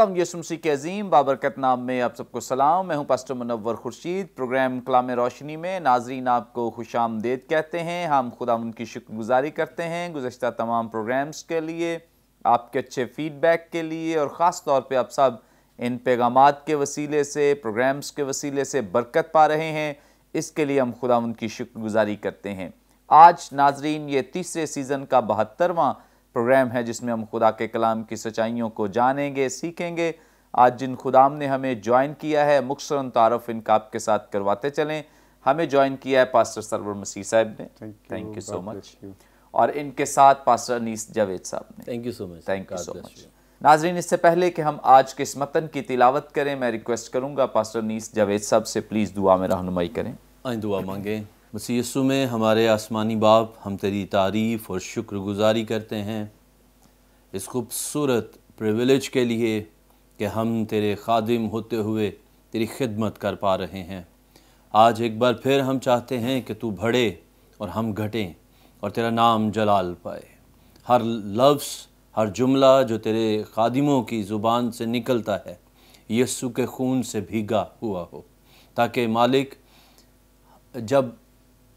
Programme यसुमसी के अजीम बाबरकत नाम में आप सबको सलाम मैं हूं पास्टर मुनवर खुर्शीद प्रोग्राम कलाम रोशनी में नाजरीन आपको खुश आमदेद कहते हैं हम खुदा उनकी शुक्रगुजारी करते हैं गुज्त तमाम प्रोग्राम्स के लिए आपके अच्छे फीडबैक के लिए और ख़ास तौर पर आप सब इन पैगाम के वसीले से प्रोग्राम्स के वसीले से बरकत पा रहे हैं इसके लिए हम खुदा उनकी शुक्रगुजारी करते हैं आज नाजरीन ये तीसरे सीज़न का बहत्तरवा प्रोग्राम है जिसमें हम खुदा के कलाम की सच्चाइयों को जानेंगे सीखेंगे आज जिन खुदाम ने हमें ज्वाइन किया है मुख्तर तारफ़ इनका आपके साथ करवाते चलें हमें ज्वाइन किया है पास्टर सरवर मसीह साहब ने थैंक यू सो मच और इनके साथ पास्टर अनीस जावेद साहब ने thank you so much thank you so much नाजरीन इससे पहले कि हम आज के इस मतन की तिलावत करें मैं रिक्वेस्ट करूंगा पास्टर अनीस जावेद साहब से प्लीज़ दुआ में रहनुमाई करें हाँ, दुआ मांगें मसी में हमारे आसमानी बाप हम तेरी तारीफ़ और शुक्रगुजारी करते हैं इस खूबसूरत प्रिविलेज के लिए कि हम तेरे खादिम होते हुए तेरी खिदमत कर पा रहे हैं आज एक बार फिर हम चाहते हैं कि तू बढ़े और हम घटें और तेरा नाम जलाल पाए हर लफ्स हर जुमला जो तेरे खादिमों की ज़ुबान से निकलता है यस्सु के खून से भीगा हुआ हो ताकि मालिक जब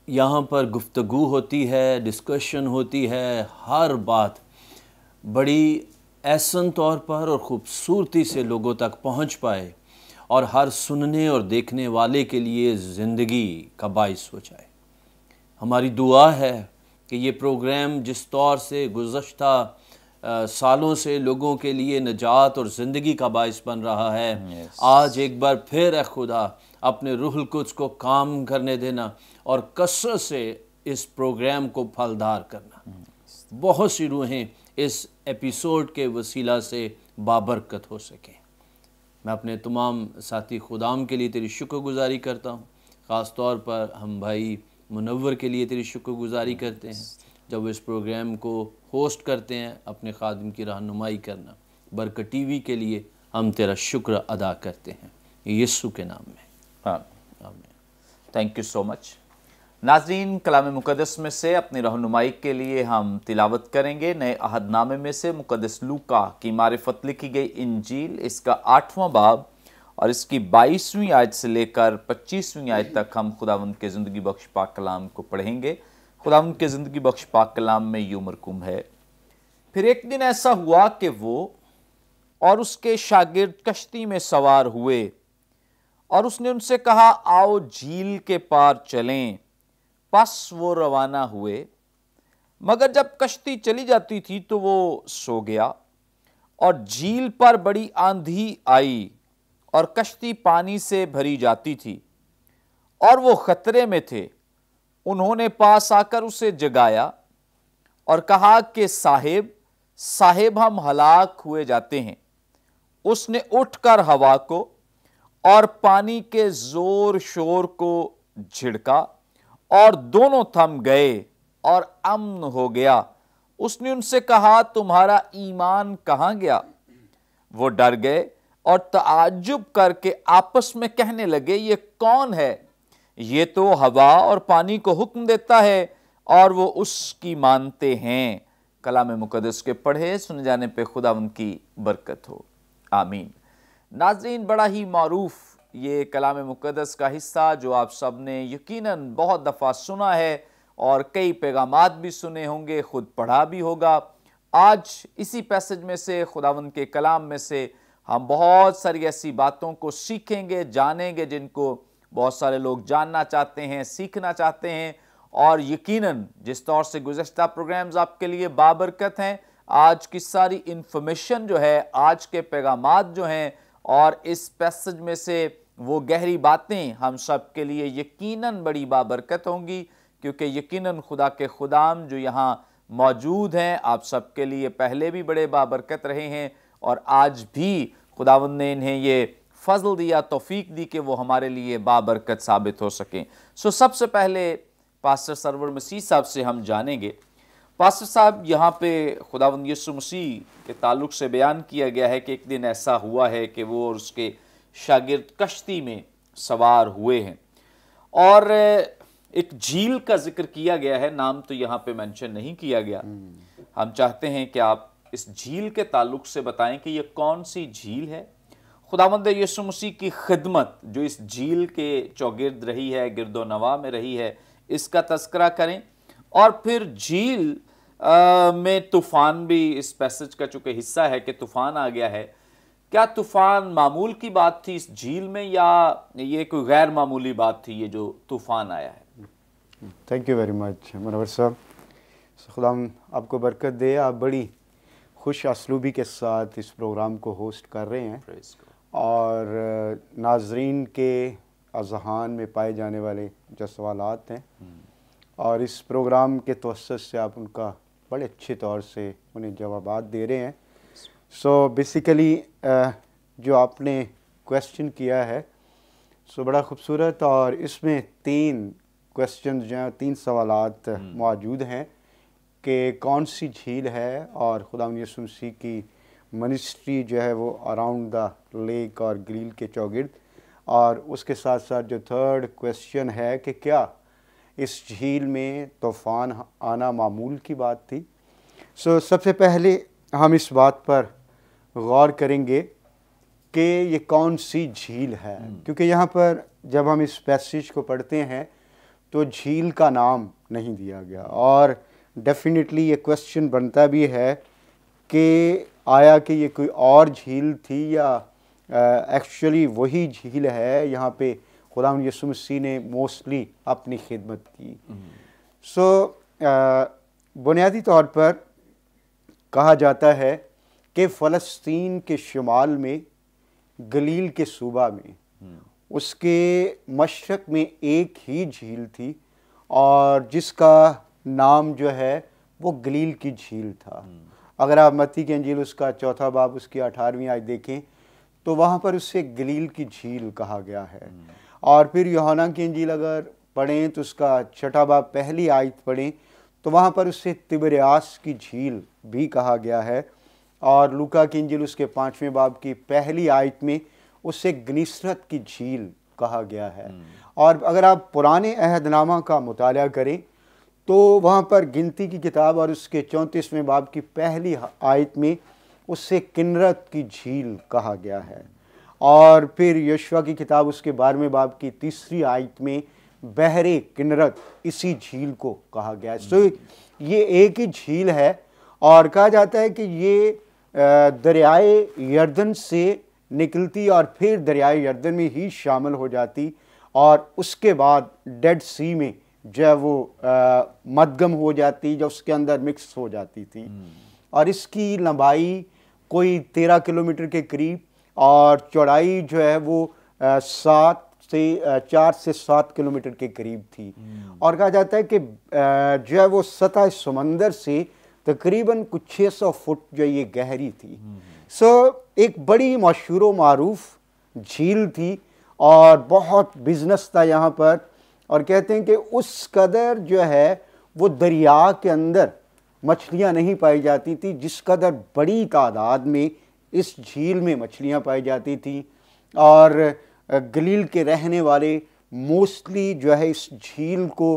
यहाँ पर गुफ्तगु होती है डिस्कशन होती है हर बात बड़ी ऐसन तौर पर और ख़ूबसूरती से लोगों तक पहुँच पाए और हर सुनने और देखने वाले के लिए ज़िंदगी का बायस हो जाए हमारी दुआ है कि ये प्रोग्राम जिस तौर से गुज्त सालों से लोगों के लिए नजात और ज़िंदगी का बायस बन रहा है yes. आज एक बार फिर खुदा अपने रूहल कुछ को काम करने देना और कसरत से इस प्रोग्राम को फलदार करना बहुत सी रूहें इस एपिसोड के वसीला से बाबरकत हो सकें मैं अपने तमाम साथी खुदाम के लिए तेरी शुक्रगुजारी करता हूँ ख़ास तौर पर हम भाई मुनवर के लिए तेरी शुक्रगुजारी करते हैं जब इस प्रोग्राम को होस्ट करते हैं अपने खादम की रहनुमाई करना बरकत टी वी के लिए हम तेरा शुक्र अदा करते हैं यीशु के नाम में थैंक यू सो मच नाजरीन कलाम मुकदस में से अपनी रहनुमाई के लिए हम तिलावत करेंगे नए अहदनामे में से मुकदस लूका की मारफत लिखी गई इंजील इसका आठवां बाब और इसकी बाईसवीं आयत से लेकर पच्चीसवीं आयत तक हम खुदा के ज़िंदगी बख्श पाक कलाम को पढ़ेंगे खुदा के ज़िंदगी बख्श पाक कलाम में यू मरकुम है फिर एक दिन ऐसा हुआ कि वो और उसके शागिर्द कश्ती में सवार हुए और उसने उनसे कहा आओ झील के पार चलें पस वो रवाना हुए मगर जब कश्ती चली जाती थी तो वो सो गया और झील पर बड़ी आंधी आई और कश्ती पानी से भरी जाती थी और वो ख़तरे में थे उन्होंने पास आकर उसे जगाया और कहा कि साहेब साहेब हम हलाक हुए जाते हैं उसने उठकर हवा को और पानी के जोर शोर को झिड़का और दोनों थम गए और अम्न हो गया उसने उनसे कहा तुम्हारा ईमान कहाँ गया वो डर गए और तजुब करके आपस में कहने लगे ये कौन है ये तो हवा और पानी को हुक्म देता है और वो उसकी मानते हैं कलाम मुकदस के पढ़े सुने जाने पे खुदा उनकी बरकत हो आमीन नाजरीन बड़ा ही मरूफ ये कलाम मुकदस का हिस्सा जो आप सब ने यकीन बहुत दफ़ा सुना है और कई पैगाम भी सुने होंगे ख़ुद पढ़ा भी होगा आज इसी पैसेज में से खुदावंद के कलाम में से हम बहुत सारी ऐसी बातों को सीखेंगे जानेंगे जिनको बहुत सारे लोग जानना चाहते हैं सीखना चाहते हैं और यकीनन जिस तौर से गुजशत प्रोग्राम्स आपके लिए बाबरकत हैं आज की सारी इन्फॉर्मेशन जो है आज के पैगाम जो हैं और इस पैसेज में से वो गहरी बातें हम सब के लिए यकीनन बड़ी बाबरकत होंगी क्योंकि यकीनन खुदा के खुदाम जो यहाँ मौजूद हैं आप सब के लिए पहले भी बड़े बाबरकत रहे हैं और आज भी खुदावंद ने इन्हें ये फजल दिया तोफ़ीक दी कि वो हमारे लिए बाबरकत साबित हो सकें सो सबसे पहले पास्टर सरवर मसीह साहब से हम जानेंगे पास्टर साहब यहाँ पे खुदावंद यसु मसीह के ताल्लुक से बयान किया गया है कि एक दिन ऐसा हुआ है कि वो और उसके शागिर्द कश्ती में सवार हुए हैं और एक झील का जिक्र किया गया है नाम तो यहाँ पे मेंशन नहीं किया गया हम्म। हम चाहते हैं कि आप इस झील के ताल्लुक से बताएं कि यह कौन सी झील है खुदावंद यसु मसीह की खिदमत जो इस झील के चौगिर्द रही है गिरदो नवा में रही है इसका तस्करा करें और फिर झील में तूफ़ान भी इस पैसेज का चूंकि हिस्सा है कि तूफ़ान आ गया है क्या तूफ़ान मामूल की बात थी इस झील में या ये कोई गैर मामूली बात थी ये जो तूफ़ान आया है thank you very much Manohar साहब खुदा आपको बरकत दे आप बड़ी खुश असलूबी के साथ इस प्रोग्राम को होस्ट कर रहे हैं और नाजरीन के अजहान में पाए जाने वाले जो सवाल हैं hmm. और इस प्रोग्राम के तवसत से आप उनका बड़े अच्छे तौर से उन्हें जवाब दे रहे हैं सो so, बेसिकली uh, जो आपने क्वेश्चन किया है सो so, बड़ा खूबसूरत और इसमें तीन क्वेश्चन जो हैं तीन सवाल हम्म। मौजूद हैं कि कौन सी झील है और खुदा यसुम की मिनिस्ट्री जो है वो अराउंड द लेक और ग्रील के चौगिर्द और उसके साथ साथ जो थर्ड क्वेश्चन है कि क्या इस झील में तूफ़ान आना मामूल की बात थी सो so, सबसे पहले हम इस बात पर गौर करेंगे कि ये कौन सी झील है hmm. क्योंकि यहाँ पर जब हम इस पैसेज को पढ़ते हैं तो झील का नाम नहीं दिया गया और डेफिनेटली ये क्वेश्चन बनता भी है कि आया कि ये कोई और झील थी या एक्चुअली वही झील है यहाँ पे खुदा यसु मसीह ने मोस्टली अपनी खिदमत की सो हम्म। so, बुनियादी तौर पर कहा जाता है कि फ़लस्तीन के शुमाल में गलील के सूबा में हम्म। उसके मशरक़ में एक ही झील थी और जिसका नाम जो है वो गलील की झील था हम्म। अगर आप मती की अंजील उसका चौथा बाब उसकी अठारहवीं आज देखें तो वहाँ पर उससे गलील की झील कहा गया है और फिर योहाना की इंजील अगर पढ़ें तो उसका छठा बाप पहली आयत पढ़ें तो वहाँ पर उससे तिबरियास की झील भी कहा गया है और लुका की अंजील उसके पाँचवें बाब की पहली आयत में उससे गनीसरत की झील कहा गया है हम्म। और अगर आप पुराने अहदनामा का मताल करें तो वहाँ पर गिनती की किताब और उसके चौंतीसवें बाब की पहली आयत में उससे किन्नरत की झील कहा गया है और फिर यशवा की किताब उसके बारहवें बाब की तीसरी आयत में बहरे किन्नरत इसी झील को कहा गया है सो ये एक ही झील है और कहा जाता है कि ये दरियाए यर्दन से निकलती और फिर दरियाए यर्दन में ही शामिल हो जाती और उसके बाद डेड सी में जब वो मदगम हो जाती जब उसके अंदर मिक्स हो जाती थी हम्म। और इसकी लंबाई कोई तेरह किलोमीटर के करीब और चौड़ाई जो है वो सात से चार से सात किलोमीटर के करीब थी हम्म। और कहा जाता है कि जो है वो सतह समंदर से तकरीबन कुछ छः सौ फुट जो ये गहरी थी हम्म। सो एक बड़ी मशहूर मरूफ झील थी और बहुत बिजनेस था यहाँ पर और कहते हैं कि उस कदर जो है वो दरिया के अंदर मछलियाँ नहीं पाई जाती थी जिस कदर बड़ी तादाद में इस झील में मछलियाँ पाई जाती थी और गलील के रहने वाले मोस्टली जो है इस झील को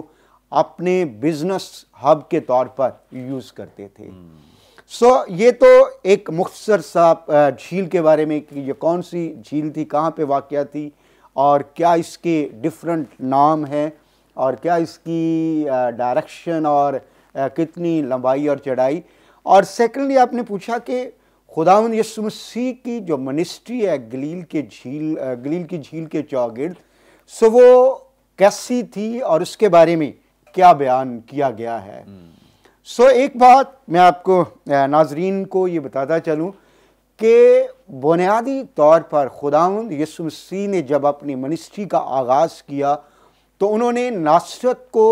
अपने बिजनेस हब के तौर पर यूज़ करते थे हम्म। सो hmm. so, ये तो एक मुख्तर सा झील के बारे में कि ये कौन सी झील थी कहाँ पे वाक़ थी और क्या इसके डिफरेंट नाम हैं और क्या इसकी डायरेक्शन और कितनी लंबाई और चढ़ाई और सेकेंडली आपने पूछा कि खुदावन यसु मसीह की जो मनिस्ट्री है गलील के झील गलील की झील के चौगिर्द सो वो कैसी थी और उसके बारे में क्या बयान किया गया है सो hmm. so, एक बात मैं आपको नाजरीन को ये बताता चलूँ कि बुनियादी तौर पर खुदावंद यसु मसीह ने जब अपनी मिनिस्ट्री का आगाज़ किया तो उन्होंने नासरत को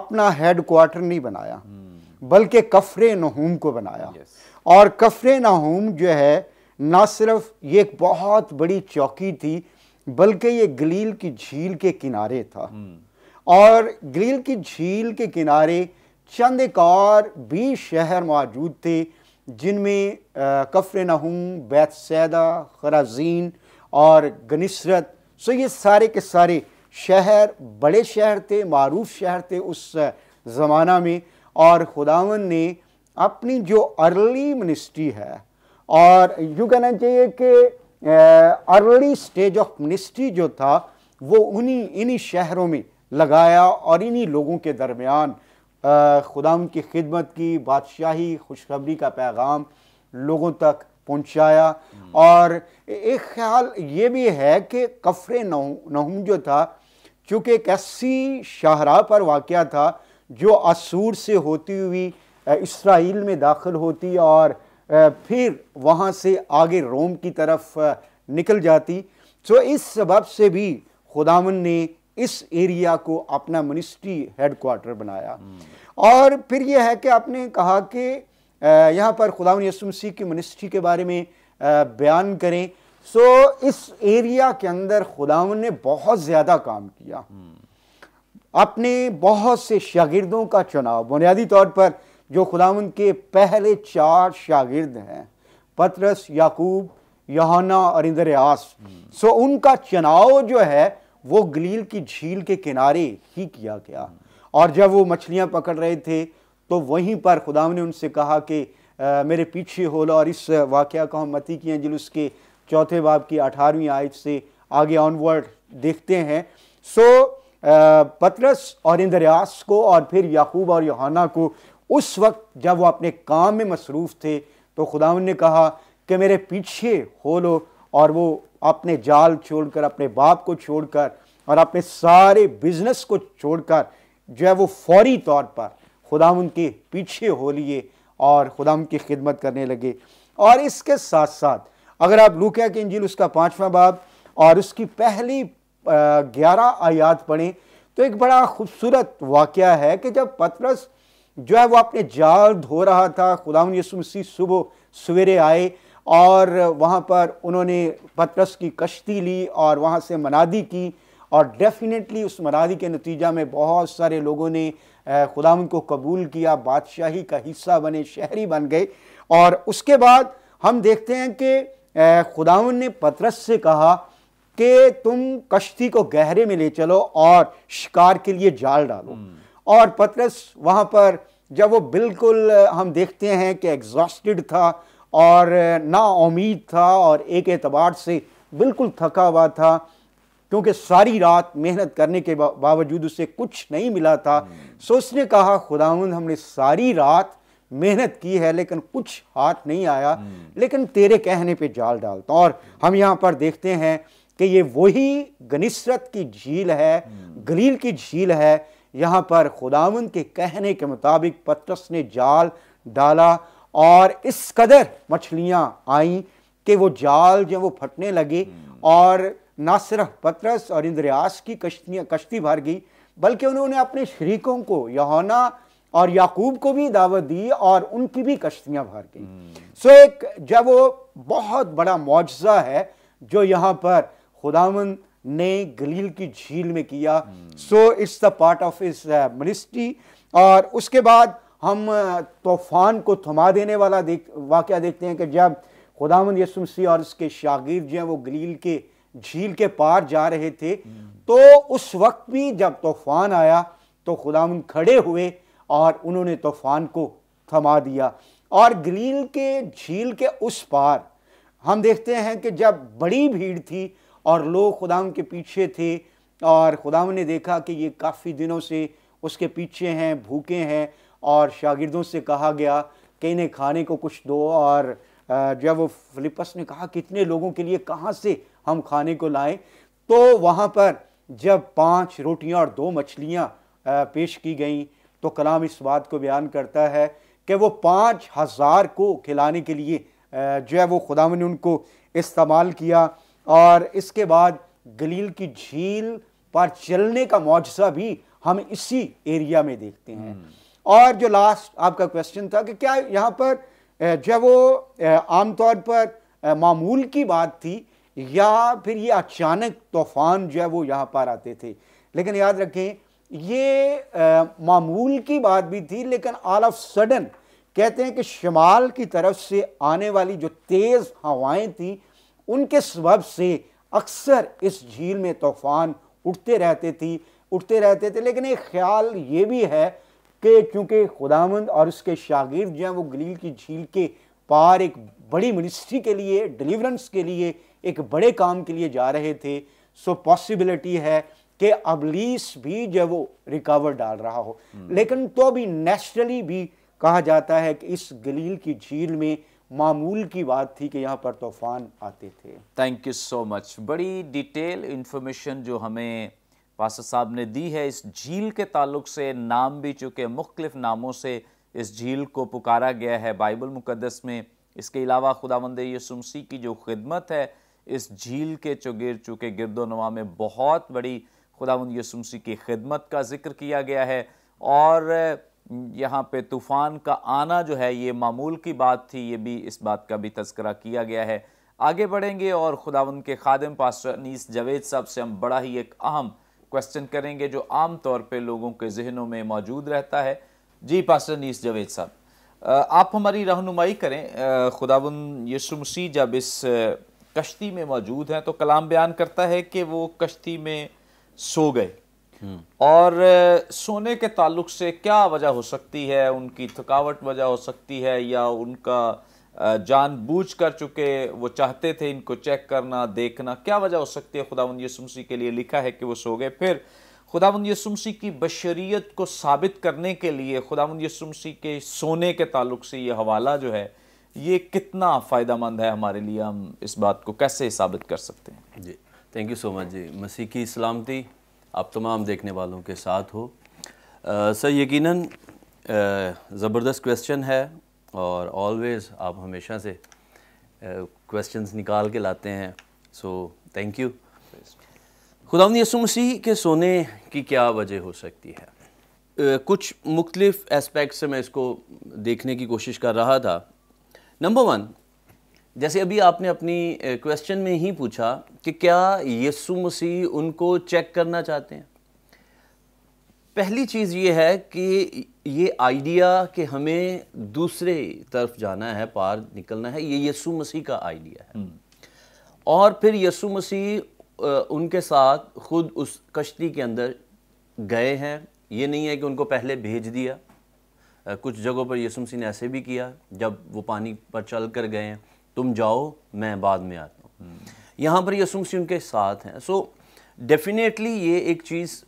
अपना हेड क्वार्टर नहीं बनाया hmm. बल्कि कफरे नहूम को बनाया yes. और कफर नाहूम जो है ना सिर्फ ये एक बहुत बड़ी चौकी थी बल्कि ये गलील की झील के किनारे था हम्म। और गलील की झील के किनारे चंद एक और भी शहर मौजूद थे जिनमें कफर नाहूम बैत सैदा खराजीन और गनिसरत सो ये सारे के सारे शहर बड़े शहर थे मरूफ शहर थे उस ज़माना में और खुदावन ने अपनी जो अर्ली मिनिस्ट्री है और यूँ कहना चाहिए कि अर्ली स्टेज ऑफ मिनिस्ट्री जो था वो उन्हीं इन्हीं शहरों में लगाया और इन्हीं लोगों के दरमियान खुदा की खिदमत की बादशाही खुशखबरी का पैगाम लोगों तक पहुंचाया और एक ख्याल ये भी है कि कफरे नहूम जो था चूँकि एक ऐसी शाहरा पर वाक़ था जो असूर से होती हुई इसराइल में दाखिल होती और फिर वहाँ से आगे रोम की तरफ निकल जाती तो इस सबब से भी खुदावन ने इस एरिया को अपना मिनिस्ट्री हेडक्वार्टर बनाया हम्म। और फिर यह है कि आपने कहा कि यहाँ पर खुदावन यसुमसी की मिनिस्ट्री के बारे में बयान करें सो इस एरिया के अंदर खुदावन ने बहुत ज़्यादा काम किया हम्म। अपने बहुत से शागिर्दों का चुनाव बुनियादी तौर पर जो खुदावन के पहले चार शागिर्द हैं पतरस याकूब यहाना और इंद्रयास सो उनका चुनाव जो है वो गलील की झील के किनारे ही किया गया और जब वो मछलियाँ पकड़ रहे थे तो वहीं पर खुदा ने उनसे कहा कि आ, मेरे पीछे हो लो और इस वाक्य को हम मती किए जिल उसके चौथे बाब की अठारहवीं आयत से आगे ऑनवर्ड देखते हैं सो पतरस और इंद्रयास को और फिर याकूब और योहाना को उस वक्त जब वो अपने काम में मसरूफ़ थे तो खुदा ने कहा कि मेरे पीछे हो लो और वो अपने जाल छोड़कर अपने बाप को छोड़कर और अपने सारे बिजनेस को छोड़कर जो है वो फौरी तौर पर खुदा उनके पीछे हो लिए और खुदा उनकी खिदमत करने लगे और इसके साथ साथ अगर आप लूकिया की इंजिल उसका पाँचवा बाब और उसकी पहली ग्यारह आयात पढ़ें तो एक बड़ा खूबसूरत वाक़ है कि जब पतरस जो है वो अपने जाल धो रहा था खुदा यसु मसीह सुबह सवेरे आए और वहाँ पर उन्होंने पतरस की कश्ती ली और वहाँ से मनादी की और डेफिनेटली उस मनादी के नतीजा में बहुत सारे लोगों ने खुदा को कबूल किया बादशाही का हिस्सा बने शहरी बन गए और उसके बाद हम देखते हैं कि खुदा ने पतरस से कहा कि तुम कश्ती को गहरे में ले चलो और शिकार के लिए जाल डालो hmm. और पतरस वहाँ पर जब वो बिल्कुल हम देखते हैं कि एग्जॉस्टेड था और ना उम्मीद था और एक एतबार से बिल्कुल थका हुआ था क्योंकि सारी रात मेहनत करने के बावजूद उसे कुछ नहीं मिला था हम्म। सो उसने कहा खुदावंद हमने सारी रात मेहनत की है लेकिन कुछ हाथ नहीं आया हम्म। लेकिन तेरे कहने पे जाल डालता और हम यहाँ पर देखते हैं कि ये वही गनिसरत की झील है हम्म। गलील की झील है यहाँ पर खुदावन के कहने के मुताबिक पतरस ने जाल डाला और इस कदर मछलियाँ आईं कि वो जाल जो वो फटने लगे हम्म। और ना सिर्फ पतरस और इंद्रयास की कश्तियाँ कश्ती भर गई बल्कि उन्होंने अपने शरीकों को यहोना और याकूब को भी दावत दी और उनकी भी कश्तियाँ भर गई हम्म। सो एक जब वो बहुत बड़ा मुआजा है जो यहाँ पर खुदावन ने गलील की झील में किया so it's the part of इस मिनिस्ट्री और उसके बाद हम uh, तूफान को थमा देने वाला देख वाक़ देखते हैं कि जब खुदामंद यसुमसी और उसके शागिर्द जो हैं वो गलील के झील के पार जा रहे थे तो उस वक्त भी जब तूफान आया तो खुदामंद खड़े हुए और उन्होंने तूफान को थमा दिया और गलील के झील के उस पार हम देखते हैं कि जब बड़ी भीड़ थी और लोग खुदाम के पीछे थे और खुदाम ने देखा कि ये काफ़ी दिनों से उसके पीछे हैं भूखे हैं और शागिर्दों से कहा गया कि इन्हें खाने को कुछ दो और जब वो फिलिपस ने कहा कितने लोगों के लिए कहाँ से हम खाने को लाएं तो वहाँ पर जब पांच रोटियाँ और दो मछलियाँ पेश की गईं तो कलाम इस बात को बयान करता है कि वो पाँच हज़ार को खिलाने के लिए जो है वो खुदा ने उनको इस्तेमाल किया और इसके बाद गलील की झील पर चलने का मुआवजा भी हम इसी एरिया में देखते हैं हम्म। और जो लास्ट आपका क्वेश्चन था कि क्या यहाँ पर जब वो आमतौर पर मामूल की बात थी या फिर ये अचानक तूफान जो है वो यहाँ पर आते थे लेकिन याद रखें ये मामूल की बात भी थी लेकिन ऑल ऑफ सडन कहते हैं कि शमाल की तरफ से आने वाली जो तेज़ हवाएं थी उनके सबब से अक्सर इस झील में तूफान उठते रहते थी उठते रहते थे लेकिन एक ख्याल ये भी है कि क्योंकि खुदामंद और उसके शागिर्द जो हैं वो गलील की झील के पार एक बड़ी मिनिस्ट्री के लिए डिलीवरेंस के लिए एक बड़े काम के लिए जा रहे थे सो पॉसिबिलिटी है कि अबलीस भी जो वो रिकवर डाल रहा हो हम्म। लेकिन तो भी नेचुरली भी कहा जाता है कि इस गलील की झील में मामूल की बात थी कि यहाँ पर तूफ़ान आते थे थैंक यू सो मच बड़ी डिटेल इन्फॉर्मेशन जो हमें पासा साहब ने दी है इस झील के ताल्लुक से नाम भी चूँकि मुख्तलिफ़ नामों से इस झील को पुकारा गया है बाइबल मुकदस में इसके अलावा मंद यसुमसी की जो खिदमत है इस झील के चुगिर चूँकि गिरदोनवा में बहुत बड़ी मंद यसुमसी की खिदमत का जिक्र किया गया है और यहाँ पे तूफ़ान का आना जो है ये मामूल की बात थी ये भी इस बात का भी तस्करा किया गया है आगे बढ़ेंगे और खुदावन के खादम पास्टर अनीस जावेद साहब से हम बड़ा ही एक अहम क्वेश्चन करेंगे जो आम तौर पे लोगों के जहनों में मौजूद रहता है जी पास्टर अनीस जावेद साहब आप हमारी रहनुमाई करें खुदावन यशु मसीह जब इस कश्ती में मौजूद हैं तो कलाम बयान करता है कि वो कश्ती में सो गए और सोने के ताल्लुक से क्या वजह हो सकती है उनकी थकावट वजह हो सकती है या उनका जानबूझ कर चुके वो चाहते थे इनको चेक करना देखना क्या वजह हो सकती है खुदा यसुमसी के लिए लिखा है कि वो सो गए फिर खुदा यसुमसी की बशरीत को साबित करने के लिए खुदा यसुमसी के सोने के ताल्लुक से ये हवाला जो है ये कितना फ़ायदा मंद है हमारे लिए हम इस बात को कैसे साबित कर सकते हैं जी थैंक यू सो मच जी मसीह की सलामती आप तमाम देखने वालों के साथ हो आ, सर यकीनन ज़बरदस्त क्वेश्चन है और ऑलवेज़ आप हमेशा से क्वेश्चंस निकाल के लाते हैं सो थैंक यू खुदा यसु मसीह के सोने की क्या वजह हो सकती है कुछ मुख्तलिफ एस्पेक्ट से मैं इसको देखने की कोशिश कर रहा था नंबर वन जैसे अभी आपने अपनी क्वेश्चन में ही पूछा कि क्या यीशु मसीह उनको चेक करना चाहते हैं पहली चीज़ ये है कि ये आइडिया कि हमें दूसरे तरफ जाना है पार निकलना है ये यीशु मसीह का आइडिया है हम्म। और फिर यीशु मसीह उनके साथ खुद उस कश्ती के अंदर गए हैं ये नहीं है कि उनको पहले भेज दिया कुछ जगहों पर यीशु मसीह ने ऐसे भी किया जब वो पानी पर चल कर गए हैं तुम जाओ मैं बाद में आता हूँ यहाँ पर यसुमसी उनके साथ हैं सो डेफिनेटली ये एक चीज़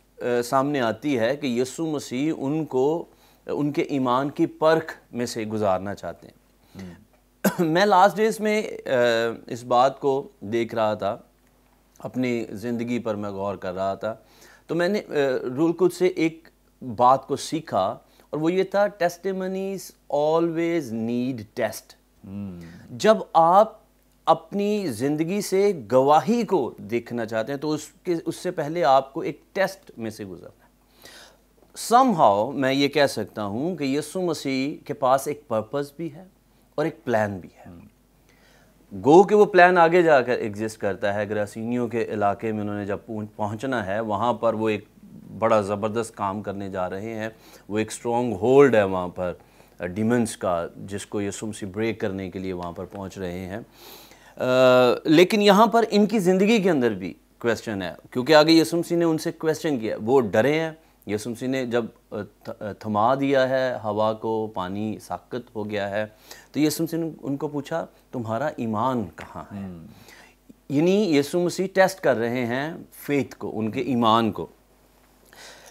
सामने आती है कि यसु मसीह उनको उनके ईमान की परख में से गुजारना चाहते हैं मैं लास्ट डेज में इस बात को देख रहा था अपनी ज़िंदगी पर मैं गौर कर रहा था तो मैंने रूल कुछ से एक बात को सीखा और वो ये था testimonies always need test hmm. जब आप अपनी ज़िंदगी से गवाही को देखना चाहते हैं तो उसके उससे पहले आपको एक टेस्ट में से गुजरना है सम हाउ मैं ये कह सकता हूं कि यसु मसीह के पास एक पर्पस भी है और एक प्लान भी है हम्म। गो के वो प्लान आगे जाकर एग्जिस्ट करता है ग्रासीनियों के इलाके में उन्होंने जब पहुंचना है वहाँ पर वो एक बड़ा ज़बरदस्त काम करने जा रहे हैं वो एक स्ट्रॉन्ग होल्ड है वहाँ पर डीमंस का जिसको यसुम से ब्रेक करने के लिए वहाँ पर पहुँच रहे हैं आ, लेकिन यहाँ पर इनकी ज़िंदगी के अंदर भी क्वेश्चन है क्योंकि आगे यसुम सिंह ने उनसे क्वेश्चन किया वो डरे हैं यसुम सिंह ने जब थमा दिया है हवा को पानी साकत हो गया है तो यसुम सिंह ने उनको पूछा तुम्हारा ईमान कहाँ है हम्म। यानी यसुम मसीह टेस्ट कर रहे हैं फेथ को उनके ईमान को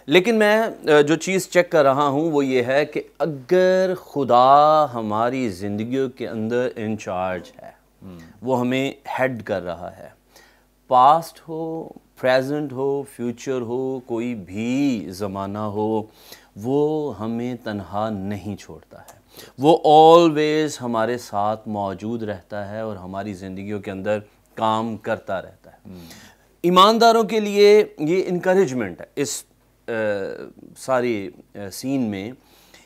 लेकिन मैं जो चीज़ चेक कर रहा हूँ वो ये है कि अगर खुदा हमारी ज़िंदगी के अंदर इंचार्ज है हम्म। वो हमें हेड कर रहा है पास्ट हो प्रेजेंट हो फ्यूचर हो कोई भी ज़माना हो वो हमें तनहा नहीं छोड़ता है वो ऑलवेज़ हमारे साथ मौजूद रहता है और हमारी ज़िंदगियों के अंदर काम करता रहता है हम्म। ईमानदारों के लिए ये इनक्रेजमेंट है इस सारे सीन में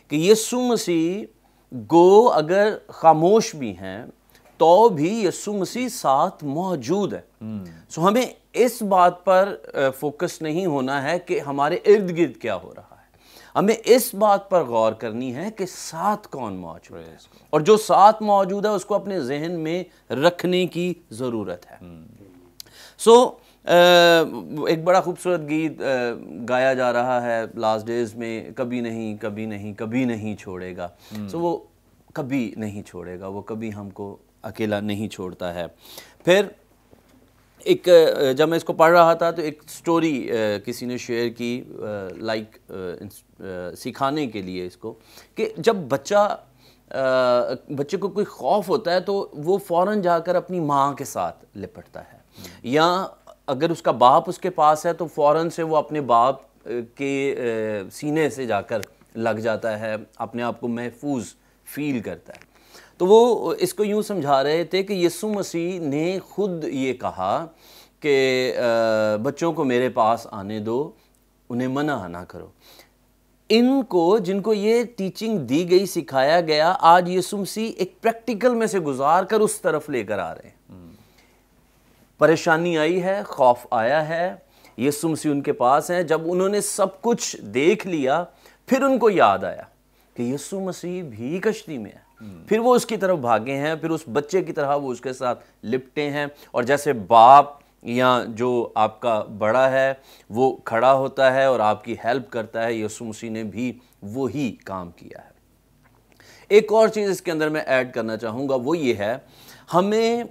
कि यस्सु मसीह गो अगर खामोश भी हैं तो भी यस्सु मसीह साथ मौजूद है सो हम्म। हमें इस बात पर फोकस नहीं होना है कि हमारे इर्द गिर्द क्या हो रहा है हमें इस बात पर गौर करनी है कि साथ कौन मौजूद है और जो साथ मौजूद है उसको अपने जहन में रखने की ज़रूरत है सो हम्म। so, एक बड़ा खूबसूरत गीत गाया जा रहा है लास्ट डेज में कभी नहीं कभी नहीं कभी नहीं छोड़ेगा सो हम्म। वो कभी नहीं छोड़ेगा वो कभी हमको अकेला नहीं छोड़ता है फिर एक जब मैं इसको पढ़ रहा था तो एक स्टोरी किसी ने शेयर की लाइक सिखाने के लिए इसको कि जब बच्चा बच्चे को कोई खौफ होता है तो वो फ़ौरन जाकर अपनी माँ के साथ लिपटता है हम्म। या अगर उसका बाप उसके पास है तो फ़ौर से वो अपने बाप के सीने से जाकर लग जाता है अपने आप को महफूज फील करता है तो वो इसको यूँ समझा रहे थे कि यसु मसीह ने खुद ये कहा कि बच्चों को मेरे पास आने दो उन्हें मना ना करो इनको जिनको ये टीचिंग दी गई सिखाया गया आज यसु मसीह एक प्रैक्टिकल में से गुजार कर उस तरफ लेकर आ रहे हैं परेशानी आई है खौफ आया है यसु मसीह उनके पास हैं जब उन्होंने सब कुछ देख लिया फिर उनको याद आया कि यसु मसीह भी कश्ती में है हम्म। फिर वो उसकी तरफ भागे हैं फिर उस बच्चे की तरह वो उसके साथ लिपटे हैं और जैसे बाप या जो आपका बड़ा है वो खड़ा होता है और आपकी हेल्प करता है यसु मसीह ने भी वो ही काम किया है एक और चीज़ इसके अंदर मैं ऐड करना चाहूँगा वो ये है हमें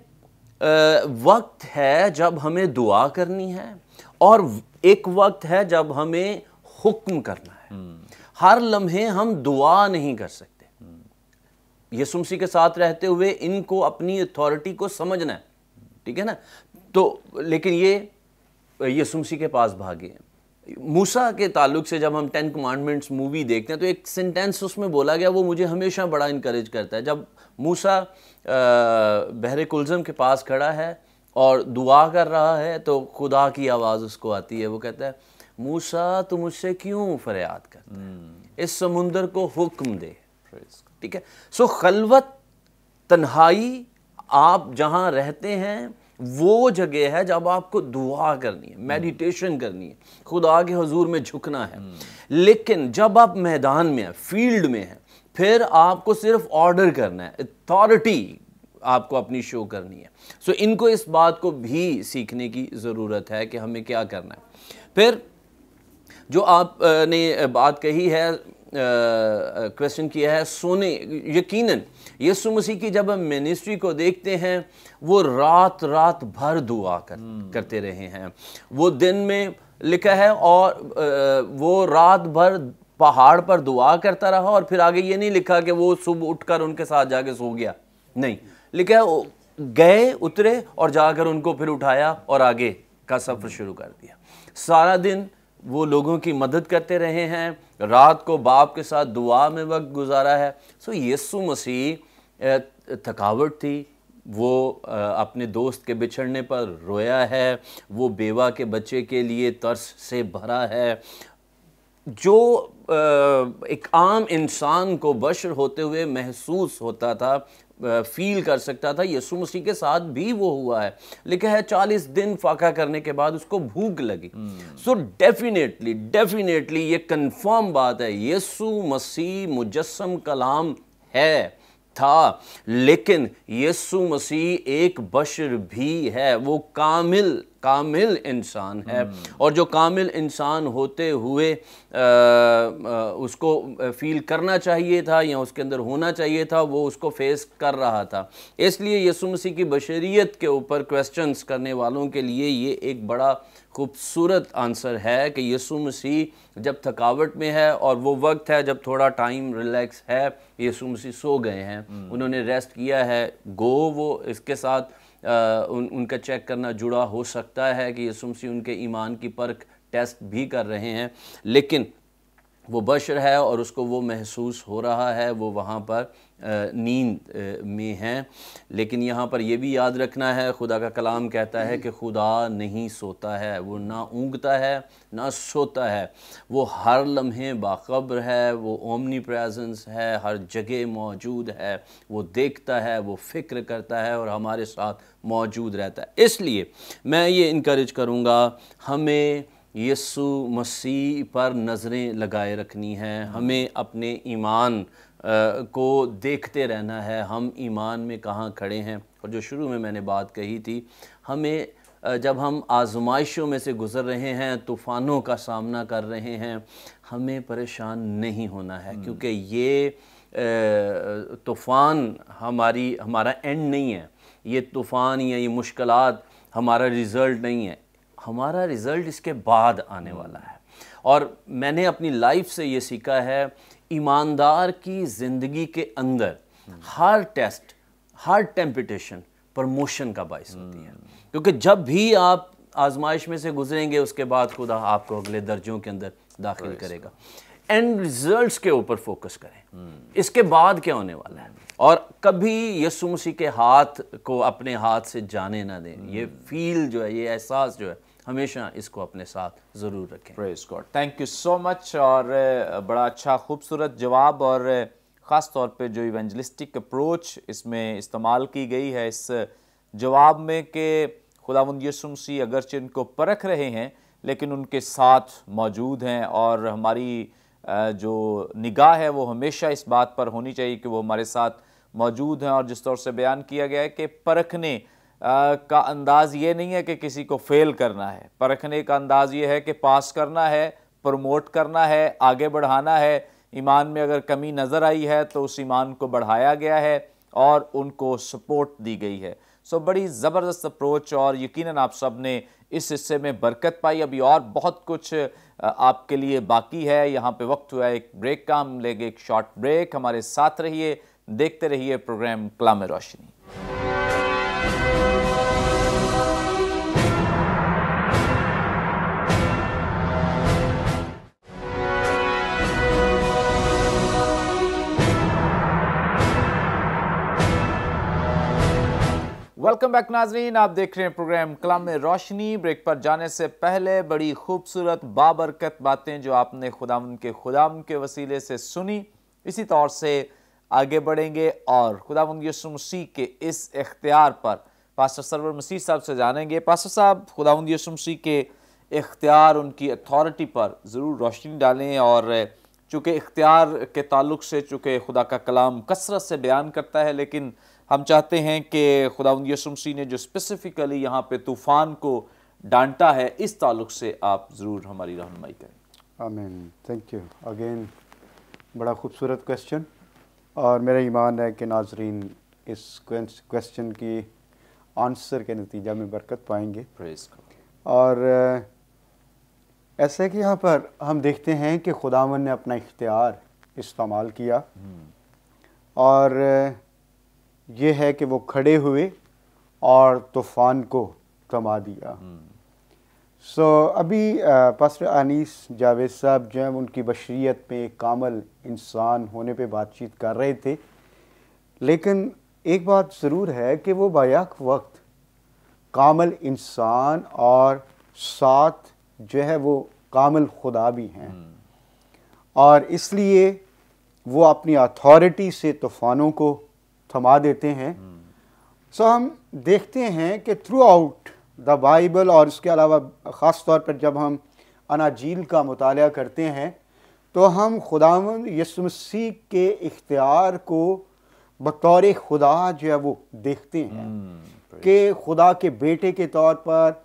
वक्त है जब हमें दुआ करनी है और एक वक्त है जब हमें हुक्म करना है हम्म। हर लम्हे हम दुआ नहीं कर सकते हम्म। यसुमसी के साथ रहते हुए इनको अपनी अथॉरिटी को समझना है ठीक है ना तो लेकिन ये यसुमसी के पास भागे हैं मूसा के ताल्लुक से जब हम टेन कमांडमेंट्स मूवी देखते हैं तो एक सेंटेंस उसमें बोला गया वो मुझे हमेशा बड़ा इनक्रेज करता है जब मूसा बहर कुलज़म के पास खड़ा है और दुआ कर रहा है तो खुदा की आवाज़ उसको आती है वो कहता है मूसा तुम मुझसे क्यों फरियाद कर hmm. इस समुंदर को हुक्म दे ठीक है सो खलवत तन्हाई आप जहाँ रहते हैं वो जगह है जब आपको दुआ करनी है मेडिटेशन करनी है खुदा के हजूर में झुकना है लेकिन जब आप मैदान में है फील्ड में है फिर आपको सिर्फ ऑर्डर करना है अथॉरिटी आपको अपनी शो करनी है सो इनको इस बात को भी सीखने की ज़रूरत है कि हमें क्या करना है फिर जो आपने बात कही है क्वेश्चन किया है सोने यकीनन यीशु मसीह की जब हम मिनिस्ट्री को देखते हैं वो रात रात भर दुआ कर, हम्म। करते रहे हैं वो दिन में लिखा है और आ, वो रात भर पहाड़ पर दुआ करता रहा और फिर आगे ये नहीं लिखा कि वो सुबह उठकर उनके साथ जाके सो गया नहीं लिखा है गए उतरे और जाकर उनको फिर उठाया और आगे का सफ़र हम्म। शुरू कर दिया सारा दिन वो लोगों की मदद करते रहे हैं रात को बाप के साथ दुआ में वक्त गुजारा है सो यीशु मसीह थकावट थी वो अपने दोस्त के बिछड़ने पर रोया है वो बेवा के बच्चे के लिए तरस से भरा है जो एक आम इंसान को बशर होते हुए महसूस होता था फील कर सकता था यसु मसीह के साथ भी वो हुआ है लिखा है चालीस दिन फाका करने के बाद उसको भूख लगी सो डेफिनेटली डेफिनेटली ये कंफर्म बात है यसु मसीह मुजस्म कलाम है था लेकिन यसु मसीह एक बशर भी है वो कामिल कामिल इंसान है हम्म। और जो कामिल इंसान होते हुए आ, आ, उसको फील करना चाहिए था या उसके अंदर होना चाहिए था वो उसको फेस कर रहा था इसलिए यसु मसीह की बशरीत के ऊपर क्वेश्चंस करने वालों के लिए ये एक बड़ा खूबसूरत आंसर है कि यसु मसीह जब थकावट में है और वो वक्त है जब थोड़ा टाइम रिलैक्स है यसु मसीह सो गए हैं हम्म। उन्होंने रेस्ट किया है गो वो इसके साथ उन, उनका चेक करना जुड़ा हो सकता है कि यसुमसी उनके ईमान की परख टेस्ट भी कर रहे हैं लेकिन वो बशर है और उसको वो महसूस हो रहा है वो वहाँ पर नींद में हैं लेकिन यहाँ पर यह भी याद रखना है खुदा का कलाम कहता है कि खुदा नहीं सोता है वो ना ऊँगता है ना सोता है वो हर लम्हे बाखबर है वो ओमनी प्रेजेंस है हर जगह मौजूद है वो देखता है वो फ़िक्र करता है और हमारे साथ मौजूद रहता है इसलिए मैं ये इनक्रेज करूँगा हमें यसु मसीह पर नज़रें लगाए रखनी है हमें अपने ईमान को देखते रहना है हम ईमान में कहाँ खड़े हैं और जो शुरू में मैंने बात कही थी हमें जब हम आजमाइशों में से गुज़र रहे हैं तूफ़ानों का सामना कर रहे हैं हमें परेशान नहीं होना है हम्म। क्योंकि ये तूफ़ान हमारी हमारा एंड नहीं है ये तूफ़ान या ये मुश्किलात हमारा रिज़ल्ट नहीं है हमारा रिज़ल्ट इसके बाद आने वाला है और मैंने अपनी लाइफ से ये सीखा है ईमानदार की ज़िंदगी के अंदर हर टेस्ट हर टेम्पिटेशन प्रमोशन का बायस होती है क्योंकि जब भी आप आजमाइश में से गुजरेंगे उसके बाद खुदा आपको अगले दर्जों के अंदर दाखिल करेगा एंड रिजल्ट्स के ऊपर फोकस करें इसके बाद क्या होने वाला है और कभी यसु मसीह के हाथ को अपने हाथ से जाने ना दें ये फील जो है ये एहसास जो है हमेशा इसको अपने साथ ज़रूर रखें praise God thank you so much और बड़ा अच्छा खूबसूरत जवाब और ख़ास तौर पे जो इवेंजलिस्टिक अप्रोच इसमें इस्तेमाल की गई है इस जवाब में कि खुदावंद यसुमसी अगरचे उनको परख रहे हैं लेकिन उनके साथ मौजूद हैं और हमारी जो निगाह है वो हमेशा इस बात पर होनी चाहिए कि वो हमारे साथ मौजूद हैं और जिस तौर से बयान किया गया है कि परखने आ, का अंदाज़ ये नहीं है कि किसी को फेल करना है परखने का अंदाज़ ये है कि पास करना है प्रमोट करना है आगे बढ़ाना है ईमान में अगर कमी नज़र आई है तो उस ईमान को बढ़ाया गया है और उनको सपोर्ट दी गई है सो बड़ी ज़बरदस्त अप्रोच और यकीनन आप सब ने इस हिस्से में बरकत पाई अभी और बहुत कुछ आपके लिए बाकी है यहाँ पे वक्त हुआ एक ब्रेक का हम लेंगे एक शॉर्ट ब्रेक हमारे साथ रहिए देखते रहिए program Kalam Roshni welcome back नाजरीन आप देख रहे हैं प्रोग्राम कलाम रोशनी ब्रेक पर जाने से पहले बड़ी खूबसूरत बाबरकत बातें जो आपने खुदा के खुदाम के वसीले से सुनी इसी तौर से आगे बढ़ेंगे और खुदा यसु मसीह के इस इख्तियार पर पास्टर सरवर मसीह साहब से जानेंगे पास्टर साहब खुदा यसु मसीह के इख्तियार उनकी अथॉरिटी पर ज़रूर रोशनी डालें और चूँकि इख्तियार के ताल्लुक से चूँकि खुदा का कलाम कसरत से बयान करता है लेकिन हम चाहते हैं कि खुदा यसुमसी ने जो स्पेसिफ़िकली यहाँ पे तूफ़ान को डांटा है इस ताल्लुक से आप ज़रूर हमारी रहनमाई करें आमीन थैंक यू अगेन बड़ा खूबसूरत क्वेश्चन और मेरा ईमान है कि नाजरीन इस क्वेश्चन की आंसर के नतीजा में बरकत पाएंगे और ऐसे कि यहाँ पर हम देखते हैं कि खुदावन ने अपना इख्तियार इस्तेमाल किया हम्म। और ये है कि वो खड़े हुए और तूफ़ान को थमा दिया सो हम्म। hmm. so, अभी पास्टर अनीस जावेद साहब जो हैं उनकी बशरीत में एक कामल इंसान होने पे बातचीत कर रहे थे लेकिन एक बात ज़रूर है कि वो बायाक वक्त कामल इंसान और साथ जो है वो कामल खुदा भी हैं hmm. और इसलिए वो अपनी अथॉरिटी से तूफ़ानों को थमा देते हैं सो हम देखते हैं कि थ्रू आउट द बाइबल और इसके अलावा ख़ास तौर पर जब हम अनाजील का मताल करते हैं तो हम खुदाम यसमसी के इख्तियार को बतौर खुदा जो है वो देखते हैं हम्म, कि खुदा के बेटे के तौर पर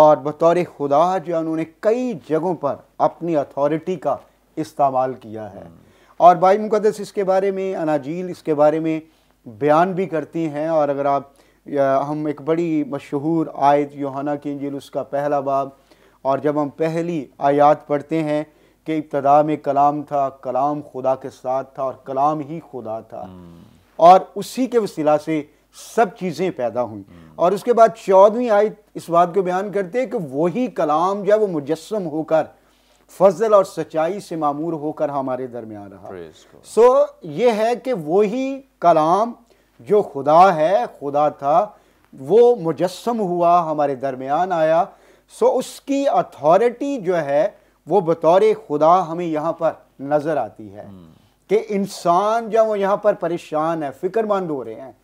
और बतौर खुदा जो है उन्होंने कई जगहों पर अपनी अथॉरिटी का इस्तेमाल किया है हम्म। और बाई मुकदस इसके बारे में अनाजील इसके बारे में बयान भी करती हैं और अगर आप हम एक बड़ी मशहूर आयत योहाना की इंजिल उसका पहला बाब और जब हम पहली आयात पढ़ते हैं कि इब्तदा में कलाम था कलाम खुदा के साथ था और कलाम ही खुदा था हम्म। और उसी के वसीला से सब चीज़ें पैदा हुई हम्म। और उसके बाद चौदहवीं आयत इस बात को बयान करते हैं कि वही कलाम जब वो मुजस्म होकर फजल और सच्चाई से मामूर होकर हमारे दरमियान रहा सो so, ये है कि वही कलाम जो खुदा है खुदा था वो मुजस्म हुआ हमारे दरमियान आया सो उसकी अथॉरिटी जो है वो बतौर खुदा हमें यहाँ पर नज़र आती है हम्म। कि इंसान जब वो यहाँ पर परेशान है फ़िक्रमंद हो रहे हैं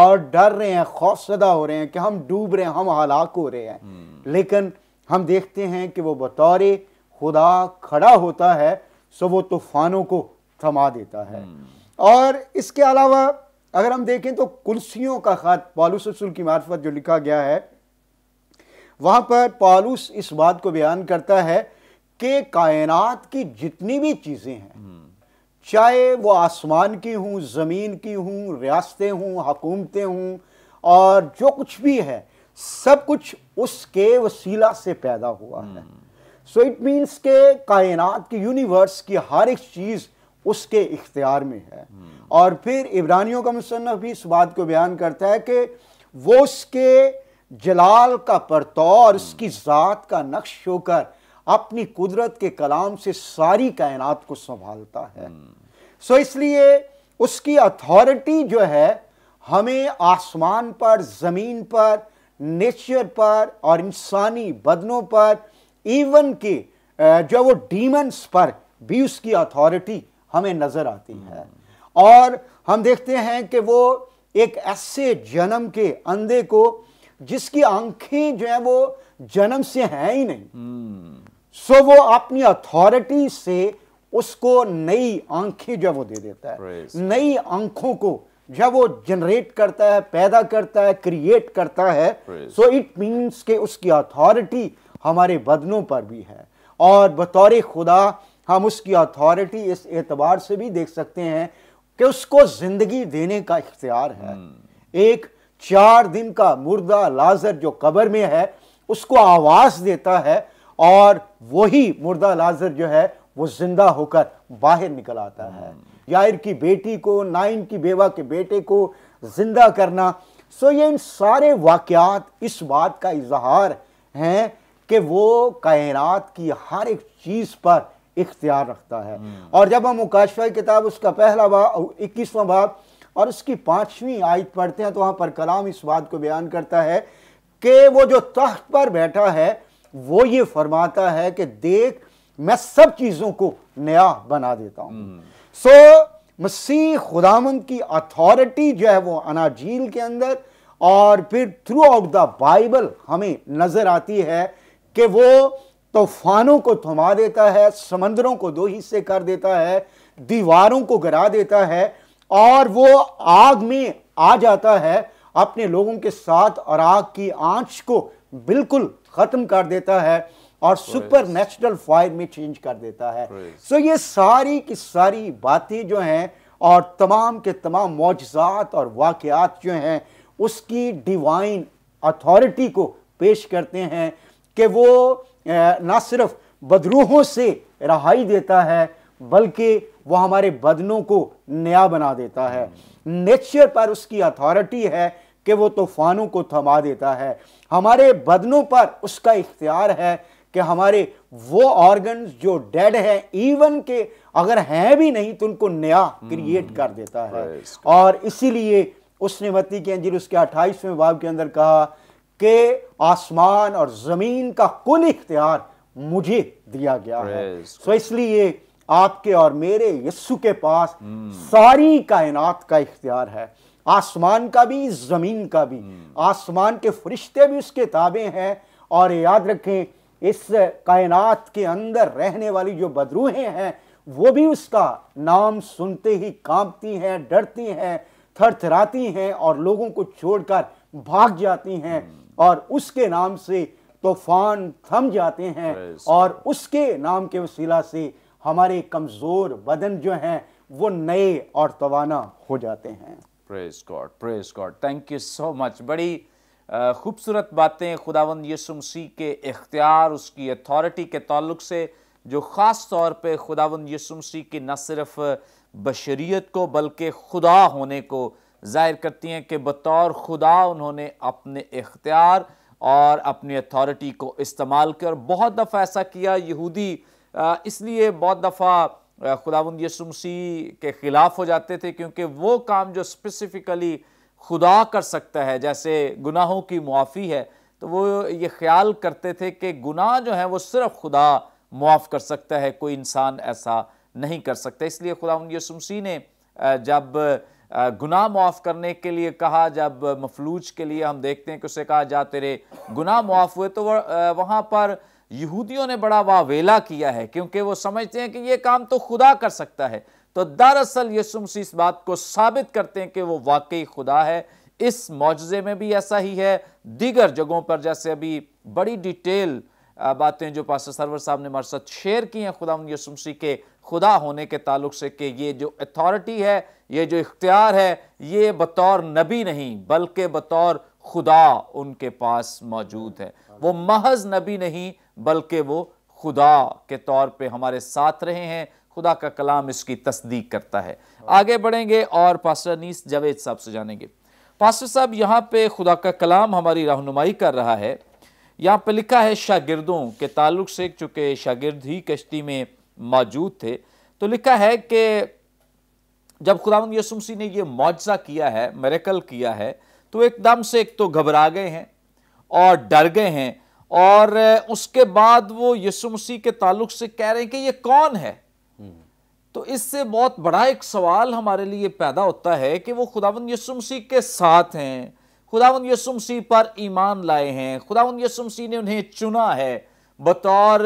और डर रहे हैं खौफसदा हो रहे हैं कि हम डूब रहे हैं हम हलाक हो रहे हैं हम्म। लेकिन हम देखते हैं कि वो बतौर खुदा खड़ा होता है सो वो तूफ़ानों को थमा देता है हम्म। और इसके अलावा अगर हम देखें तो कुर्सियों का ख़त पालूस रसूल की मार्फत जो लिखा गया है वहां पर पालूस इस बात को बयान करता है कि कायनात की जितनी भी चीज़ें हैं हम्म। चाहे वो आसमान की हूं ज़मीन की हूं रियासतें हूं हकूमतें हूं और जो कुछ भी है सब कुछ उसके वसीला से पैदा हुआ है सो इट मीन्स के कायनात की यूनिवर्स की हर एक चीज़ उसके इख्तियार में है और फिर इब्रानियों का मुसनफ़ भी इस बात को बयान करता है कि वो उसके जलाल का परतो और उसकी ज़ात का नक्श होकर अपनी कुदरत के कलाम से सारी कायनात को संभालता है सो इसलिए उसकी अथॉरिटी जो है हमें आसमान पर ज़मीन पर नेचर पर और इंसानी बदनों पर इवन के जो वो डीमंस पर भी उसकी अथॉरिटी हमें नजर आती है और हम देखते हैं कि वो एक ऐसे जन्म के अंधे को जिसकी आंखें जो है वो जन्म से है ही नहीं हम्म। सो वो अपनी अथॉरिटी से उसको नई आंखें जो वो दे देता है नई आंखों को जब वो जनरेट करता है पैदा करता है क्रिएट करता है सो इट मीन्स के उसकी अथॉरिटी हमारे बदनों पर भी है और बतौर खुदा हम उसकी अथॉरिटी इस एतबार से भी देख सकते हैं कि उसको जिंदगी देने का इख्तियार है हम्म। एक चार दिन का मुर्दा लाजर जो कबर में है उसको आवाज़ देता है और वही मुर्दा लाजर जो है वो जिंदा होकर बाहर निकल आता है हम्म। यार की बेटी को नाइन की बेवा के बेटे को जिंदा करना सो ये इन सारे वाक़ात इस बात का इजहार हैं कि वो कायनात की हर एक चीज़ पर इख्तियार रखता है हम्म। और जब हम मुकाशफा किताब उसका पहला बाब इक्कीसवा बाब और उसकी पाँचवीं आयत पढ़ते हैं तो वहाँ पर कलाम इस बात को बयान करता है कि वो जो तख्त पर बैठा है वो ये फरमाता है कि देख मैं सब चीज़ों को नया बना देता हूँ हम्म। सो so, मसीह खुदामंद की अथॉरिटी जो है वो अनाजील के अंदर और फिर थ्रू आउट द बाइबल हमें नज़र आती है कि वो तूफानों को थमा देता है समंदरों को दो हिस्से कर देता है दीवारों को गिरा देता है और वो आग में आ जाता है अपने लोगों के साथ और आग की आंच को बिल्कुल ख़त्म कर देता है और सुपर नेचुरल फायर में चेंज कर देता है सो ये सारी की सारी बातें जो हैं और तमाम के तमाम मुआजात और वाकयात जो हैं उसकी डिवाइन अथॉरिटी को पेश करते हैं कि वो ना सिर्फ बदरूहों से रहाई देता है बल्कि वो हमारे बदनों को नया बना देता है नेचर पर उसकी अथॉरिटी है कि वो तूफानों को थमा देता है हमारे बदनों पर उसका इख्तियार है कि हमारे वो ऑर्गन्स जो डेड हैं इवन के अगर हैं भी नहीं तो उनको नया क्रिएट हम्म। कर देता है और इसीलिए उसने वती के अंजीर उसके अट्ठाईसवें बाब के अंदर कहा कि आसमान और ज़मीन का कुल इख्तियार मुझे दिया गया है सो इसलिए आपके और मेरे यस्सु के पास hmm. सारी कायनात का इख्तियार है आसमान का भी ज़मीन का भी hmm. आसमान के फरिश्ते भी उसके ताबे हैं और याद रखें इस कायनात के अंदर रहने वाली जो बदरूहें हैं वो भी उसका नाम सुनते ही कांपती हैं डरती हैं थरथराती हैं और लोगों को छोड़कर भाग जाती हैं hmm. और उसके नाम से तूफान थम जाते हैं और उसके नाम के वसीला से हमारे कमज़ोर बदन जो हैं वो नए और तवाना हो जाते हैं praise God praise God thank you so much बड़ी खूबसूरत बातें खुदावंद यसु मसीह के इख्तियार उसकी अथॉरिटी के ताल्लुक से जो ख़ास तौर पे खुदावंद यसु मसीह की न सिर्फ बशरीत को बल्कि खुदा होने को जाहिर करती हैं कि बतौर खुदा उन्होंने अपने इख्तियार और अपनी अथॉरिटी को इस्तेमाल कर बहुत दफ़ा ऐसा किया यहूदी इसलिए बहुत दफ़ा खुदावंद यसुमसी के ख़िलाफ़ हो जाते थे क्योंकि वो काम जो स्पेसिफ़िकली खुदा कर सकता है जैसे गुनाहों की मुआफ़ी है तो वो ये ख्याल करते थे कि गुनाह जो है वो सिर्फ खुदा मुआफ़ कर सकता है कोई इंसान ऐसा नहीं कर सकता इसलिए खुदा यसुमसी ने जब गुनाह माफ़ करने के लिए कहा जब मफलूज के लिए हम देखते हैं कि उसे कहा जा तेरे गुनाह माफ़ हुए तो वहाँ पर यहूदियों ने बड़ा वावेला किया है क्योंकि वो समझते हैं कि ये काम तो खुदा कर सकता है तो दरअसल ये मसीह इस बात को साबित करते हैं कि वो वाकई खुदा है इस मुआजे में भी ऐसा ही है दीगर जगहों पर जैसे अभी बड़ी डिटेल बातें जो पास्टर सरवर साहब ने हमारे साथ शेयर की हैं खुदा यसुमसी के खुदा होने के ताल्लुक से कि ये जो अथॉरिटी है ये जो इख्तियार है ये बतौर नबी नहीं बल्कि बतौर खुदा उनके पास मौजूद है वो महज नबी नहीं बल्कि वो खुदा के तौर पे हमारे साथ रहे हैं खुदा का कलाम इसकी तस्दीक करता है आगे बढ़ेंगे और पास्टर नीस जावेद साहब से जानेंगे पास्टर साहब यहाँ पे खुदा का कलाम हमारी रहनुमाई कर रहा है यहाँ पर लिखा है शागिर्दों के ताल्लुक से चूँकि शागिर्द ही कश्ती में मौजूद थे तो लिखा है कि जब खुदा यसुमसी ने यह मुआवजा किया है मेरेकल किया है तो एकदम से एक तो घबरा गए हैं और डर गए हैं और उसके बाद वो यसुमसी के ताल्लुक से कह रहे हैं कि ये कौन है तो इससे बहुत बड़ा एक सवाल हमारे लिए पैदा होता है कि वो खुदावन यसुमसी के साथ हैं खुदावन यसुम सी पर ईमान लाए हैं खुदावन यसुम सी ने उन्हें चुना है बतौर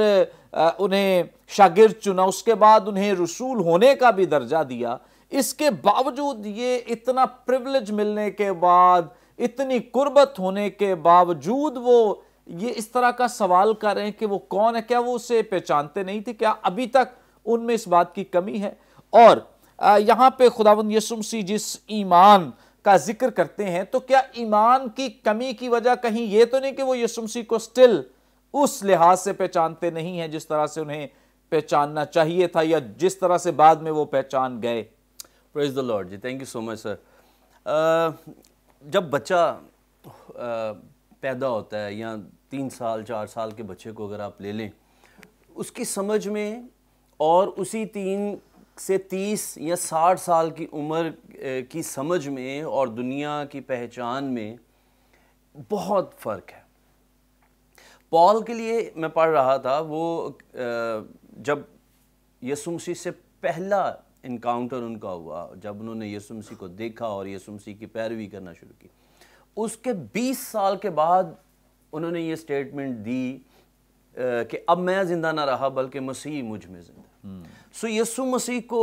उन्हें शागिर चुना उसके बाद उन्हें रसूल होने का भी दर्जा दिया इसके बावजूद ये इतना प्रिवलेज मिलने के बाद इतनी कुर्बत होने के बावजूद वो ये इस तरह का सवाल कर रहे हैं कि वो कौन है क्या वो उसे पहचानते नहीं थे क्या अभी तक उनमें इस बात की कमी है और यहाँ पे खुदावन यसुम सी जिस ईमान का जिक्र करते हैं तो क्या ईमान की कमी की वजह कहीं ये तो नहीं कि वो यसुमसी को स्टिल उस लिहाज से पहचानते नहीं हैं जिस तरह से उन्हें पहचानना चाहिए था या जिस तरह से बाद में वो पहचान गए प्रेज द लॉर्ड जी thank you so much sir जब बच्चा आ, पैदा होता है या तीन साल चार साल के बच्चे को अगर आप ले लें उसकी समझ में और उसी तीन से तीस या साठ साल की उम्र की समझ में और दुनिया की पहचान में बहुत फ़र्क है पॉल के लिए मैं पढ़ रहा था वो जब यसुमसी से पहला इनकाउंटर उनका हुआ जब उन्होंने यसुमसी को देखा और यसुमसी की पैरवी करना शुरू की उसके 20 साल के बाद उन्होंने ये स्टेटमेंट दी कि अब मैं ज़िंदा ना रहा बल्कि मसीह मुझ में ज़िंदा सो यसु मसीह को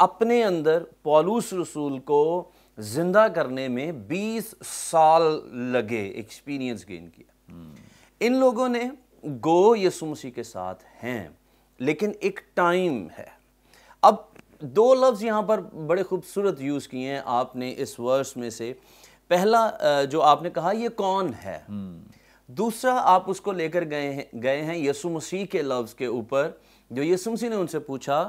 अपने अंदर पॉलूस रसूल को जिंदा करने में 20 साल लगे एक्सपीरियंस गेन किया इन लोगों ने गो यसु मसीह के साथ हैं लेकिन एक टाइम है अब दो लफ्ज़ यहाँ पर बड़े खूबसूरत यूज़ किए हैं आपने इस वर्ष में से पहला जो आपने कहा ये कौन है हम्म। दूसरा आप उसको लेकर गए हैं गए हैं यसु मसीह के लफ्ज़ के ऊपर जो मसीह ने उनसे पूछा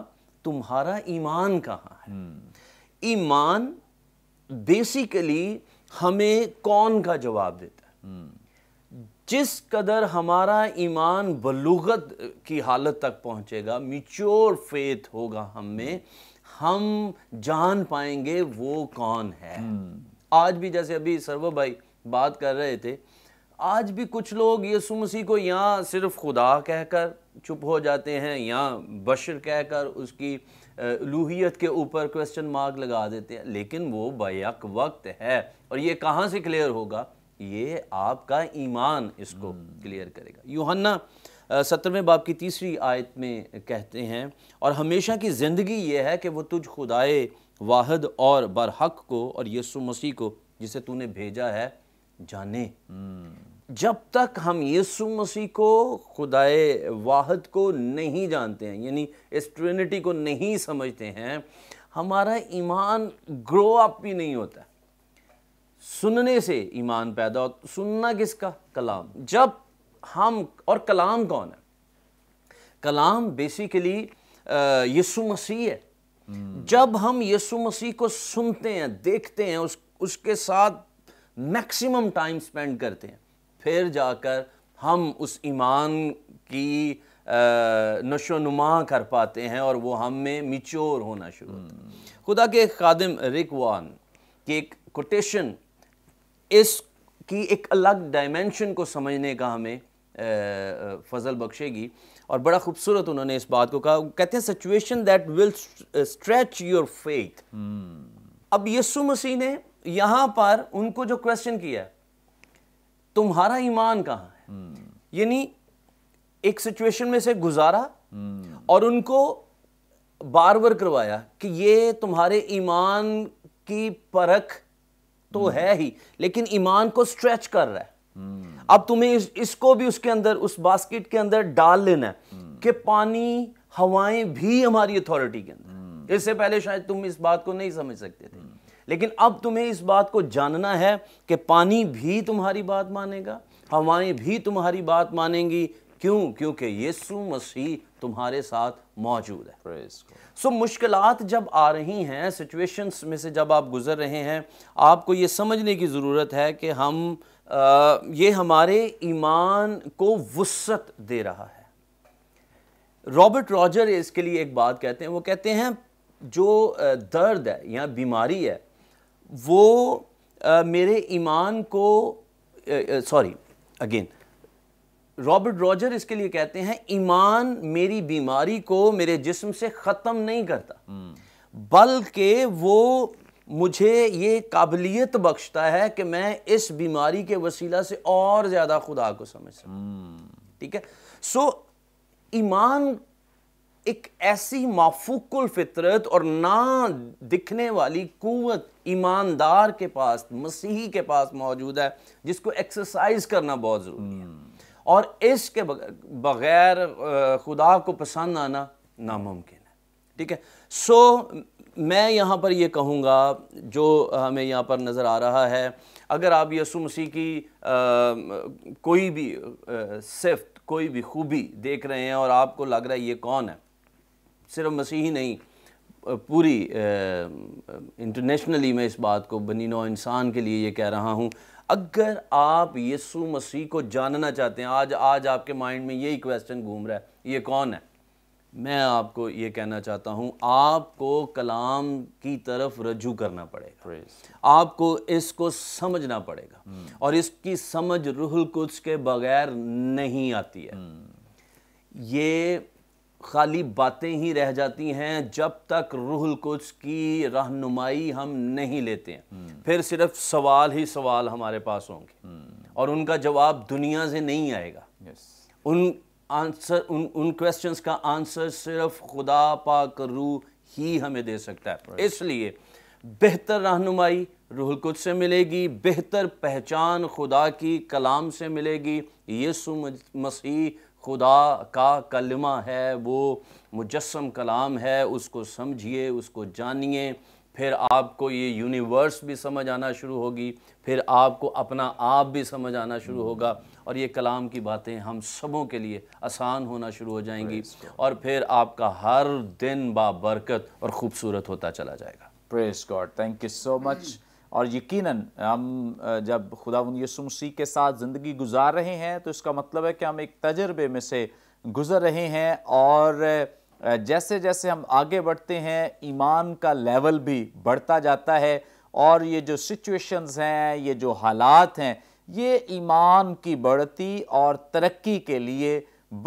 तुम्हारा ईमान कहाँ है हम्म। ईमान बेसिकली हमें कौन का जवाब देता है हम्म। जिस कदर हमारा ईमान बलुगत की हालत तक पहुंचेगा मिच्योर फेथ होगा हम में हम जान पाएंगे वो कौन है हम्म। आज भी जैसे अभी सर्व भाई बात कर रहे थे आज भी कुछ लोग यीशु मसीह को यहाँ सिर्फ खुदा कहकर चुप हो जाते हैं या बशर कहकर उसकी लूहियत के ऊपर क्वेश्चन मार्क लगा देते हैं लेकिन वो बैक वक्त है और ये कहाँ से क्लियर होगा ये आपका ईमान इसको क्लियर हम्म। करेगा यूहन्ना सत्रहवें बाप की तीसरी आयत में कहते हैं और हमेशा की ज़िंदगी ये है कि वो तुझ खुदाए वाहद और बरहक को और यसु मसीह को जिसे तूने भेजा है जाने हम्म। जब तक हम यीशु मसीह को खुदाए वाहद को नहीं जानते हैं यानी इस ट्रिनिटी को नहीं समझते हैं हमारा ईमान ग्रो अप भी नहीं होता सुनने से ईमान पैदा होता सुनना किसका कलाम जब हम और कलाम कौन है कलाम बेसिकली यीशु मसीह है हम्म। जब हम यीशु मसीह को सुनते हैं देखते हैं उस उसके साथ मैक्सिमम टाइम स्पेंड करते हैं फिर जाकर हम उस ईमान की नशो नुमा कर पाते हैं और वो हम में मिच्योर होना शुरू होता है हम्म। खुदा के खादिम रिकवान की एक कोटेशन इस की एक अलग डायमेंशन को समझने का हमें फजल बख्शेगी और बड़ा खूबसूरत उन्होंने इस बात को कहा कहते हैं situation that will stretch your faith अब यीशु मसीह ने यहां पर उनको जो क्वेश्चन किया तुम्हारा ईमान कहां है हम्म। यानी एक सिचुएशन में से गुजारा हम्म। और उनको बार बार करवाया कि ये तुम्हारे ईमान की परख तो हम्म। है ही लेकिन ईमान को स्ट्रेच कर रहा है अब तुम्हें इस, इसको भी उसके अंदर उस बास्केट के अंदर डाल लेना है कि पानी हवाएं भी हमारी अथॉरिटी के अंदर इससे पहले शायद तुम इस बात को नहीं समझ सकते थे लेकिन अब तुम्हें इस बात को जानना है कि पानी भी तुम्हारी बात मानेगा हवाएं भी तुम्हारी बात मानेंगी क्यों क्योंकि यीशु मसीह तुम्हारे साथ मौजूद है सो so, मुश्किल जब आ रही हैं सिचुएशंस में से जब आप गुज़र रहे हैं आपको ये समझने की ज़रूरत है कि हम आ, ये हमारे ईमान को वसत दे रहा है रॉबर्ट रॉजर इसके लिए एक बात कहते हैं वो कहते हैं जो दर्द है या बीमारी है वो आ, मेरे ईमान को सॉरी अगेन रॉबर्ट रॉजर इसके लिए कहते हैं ईमान मेरी बीमारी को मेरे जिस्म से ख़त्म नहीं करता हम्म। बल्कि वो मुझे ये काबिलियत बख्शता है कि मैं इस बीमारी के वसीला से और ज़्यादा खुदा को समझ सकूँ हम्म। ठीक है सो so, ईमान एक ऐसी माफुकुल फितरत और ना दिखने वाली कुत ईमानदार के पास मसीही के पास मौजूद है जिसको एक्सरसाइज करना बहुत ज़रूरी है और इसके बगैर खुदा को पसंद आना नामुमकिन है ठीक है सो मैं यहाँ पर यह कहूँगा जो हमें यहाँ पर नज़र आ रहा है अगर आप यसु मसीह की आ, कोई भी सिफ्त कोई भी खूबी देख रहे हैं और आपको लग रहा है ये कौन है सिर्फ मसीह ही नहीं पूरी इंटरनेशनली मैं इस बात को बनी नौ इंसान के लिए ये कह रहा हूँ अगर आप यीशु मसीह को जानना चाहते हैं आज आज आपके माइंड में यही क्वेश्चन घूम रहा है ये कौन है मैं आपको ये कहना चाहता हूँ आपको कलाम की तरफ रजू करना पड़ेगा आपको इसको समझना पड़ेगा hmm. और इसकी समझ रुहल कुछ के बगैर नहीं आती है hmm. ये खाली बातें ही रह जाती हैं जब तक रूहल कुछ की रहनुमाई हम नहीं लेते हैं हम्म। फिर सिर्फ सवाल ही सवाल हमारे पास होंगे हम्म। और उनका जवाब दुनिया से नहीं आएगा उन आंसर उन उन क्वेश्चंस का आंसर सिर्फ खुदा पाक रूह ही हमें दे सकता है इसलिए बेहतर रहनुमाई रूहल कुछ से मिलेगी बेहतर पहचान खुदा की कलाम से मिलेगी यीशु मसीह खुदा का कलमा है वो मुजस्म कलाम है उसको समझिए उसको जानिए फिर आपको ये यूनिवर्स भी समझ आना शुरू होगी फिर आपको अपना आप भी समझ आना शुरू होगा और ये कलाम की बातें हम सबों के लिए आसान होना शुरू हो जाएंगी और फिर आपका हर दिन बाबरकत और ख़ूबसूरत होता चला जाएगा praise God thank you so much और यकीनन हम जब खुदा यसुमसी के साथ ज़िंदगी गुजार रहे हैं तो इसका मतलब है कि हम एक तजर्बे में से गुज़र रहे हैं और जैसे जैसे हम आगे बढ़ते हैं ईमान का लेवल भी बढ़ता जाता है और ये जो सिचुएशंस हैं ये जो हालात हैं ये ईमान की बढ़ती और तरक्की के लिए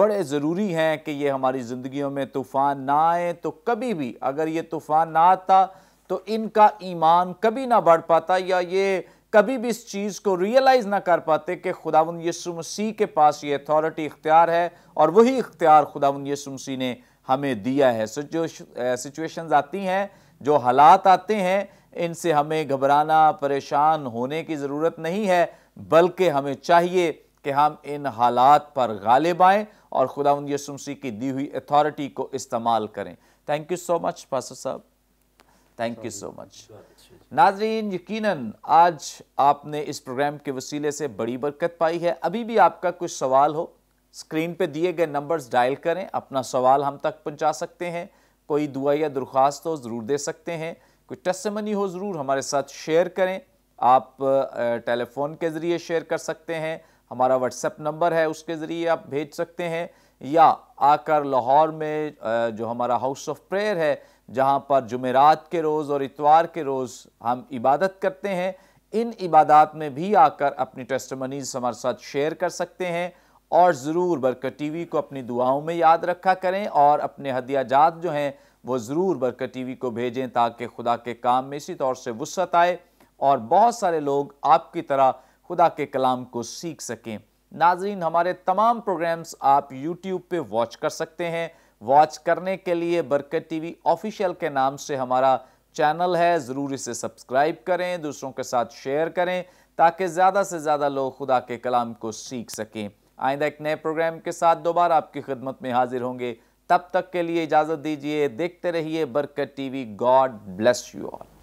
बड़े ज़रूरी हैं कि ये हमारी ज़िंदगियों में तूफ़ान ना आए तो कभी भी अगर ये तूफ़ान ना आता तो इनका ईमान कभी ना बढ़ पाता या ये कभी भी इस चीज़ को रियलाइज़ ना कर पाते कि खुदावन यसु मसीह के पास ये अथॉरिटी इख्तियार है और वही इख्तियार खुदावन यसु मसीह ने हमें दिया है सो जो सिचुएशंस आती हैं जो हालात आते हैं इनसे हमें घबराना परेशान होने की ज़रूरत नहीं है बल्कि हमें चाहिए कि हम इन हालात पर गालिब आएँ और खुदा यसुमसी की दी हुई अथॉरिटी को इस्तेमाल करें थैंक यू सो मच पासो साहब थैंक यू सो मच नाजरीन यकीनन आज आपने इस प्रोग्राम के वसीले से बड़ी बरकत पाई है अभी भी आपका कुछ सवाल हो स्क्रीन पे दिए गए नंबर्स डायल करें अपना सवाल हम तक पहुंचा सकते हैं कोई दुआ या दरख्वास्त हो ज़रूर दे सकते हैं कोई टस्मनी हो ज़रूर हमारे साथ शेयर करें आप टेलीफोन के ज़रिए शेयर कर सकते हैं हमारा व्हाट्सएप नंबर है उसके ज़रिए आप भेज सकते हैं या आकर लाहौर में जो हमारा हाउस ऑफ प्रेयर है जहाँ पर जुमेरात के रोज़ और इतवार के रोज़ हम इबादत करते हैं इन इबादत में भी आकर अपनी टेस्टमनीज हमारे साथ शेयर कर सकते हैं और ज़रूर बरकत टी वी को अपनी दुआओं में याद रखा करें और अपने हदिया जात जो हैं वो ज़रूर बरकत टी वी को भेजें ताकि खुदा के काम में इसी तौर से वसत आए और बहुत सारे लोग आपकी तरह खुदा के कलाम को सीख सकें नाजरीन हमारे तमाम प्रोग्राम्स आप यूट्यूब पर वॉच कर सकते हैं वॉच करने के लिए बरकत टीवी ऑफिशियल के नाम से हमारा चैनल है ज़रूर इसे सब्सक्राइब करें दूसरों के साथ शेयर करें ताकि ज़्यादा से ज़्यादा लोग खुदा के कलाम को सीख सकें आइंदा एक नए प्रोग्राम के साथ दोबारा आपकी खिदमत में हाजिर होंगे तब तक के लिए इजाज़त दीजिए देखते रहिए Barkat TV God bless you all